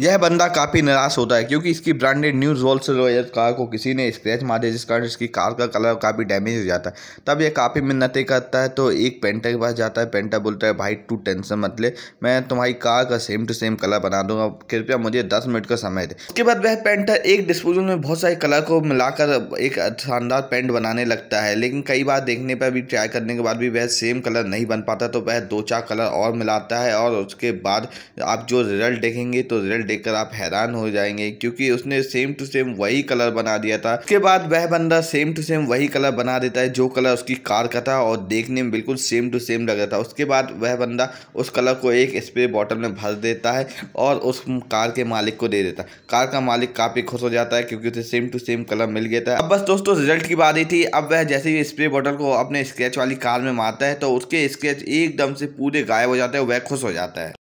यह बंदा काफ़ी निराश होता है क्योंकि इसकी branded news Rolls Royce car को किसी ने स्क्रैच दिया जिस कारण इसकी कार का कलर काफ़ी डैमेज हो जाता है तब यह काफ़ी मिन्नतें करता है तो एक पेंटर के पास जाता है पेंटर बोलता है भाई टू टेंशन मत ले मैं तुम्हारी कार का सेम टू सेम कलर बना दूंगा कृपया मुझे दस मिनट का समय दे उसके बाद वह पेंटर एक डिस्पोजल में बहुत सारे कलर को मिलाकर एक शानदार पेंट बनाने लगता है लेकिन कई बार देखने पर भी ट्राई करने के बाद भी वह सेम कलर नहीं बन पाता तो वह दो चार कलर और मिलाता है और उसके बाद आप जो रिजल्ट देखेंगे तो रिजल्ट देखकर आप हैरान हो जाएंगे क्योंकि उसने सेम टू सेम वही कलर बना दिया था उसके बाद वह बंदा सेम टू सेम वही कलर बना देता है जो कलर उसकी कार का था और देखने में बिल्कुल सेम टू सेम लग रहा था उसके बाद वह बंदा उस कलर को एक स्प्रे बॉटल में भर देता है और उस कार के मालिक को दे देता है कार का मालिक काफ़ी खुश हो जाता है क्योंकि उसे सेम टू सेम कलर मिल गया था अब बस दोस्तों रिजल्ट की बात ही थी अब वह जैसे ही स्प्रे बॉटल को अपने स्केच वाली कार में मारता है तो उसके स्केच एकदम से पूरे गायब हो जाते हैं वह खुश हो जाता है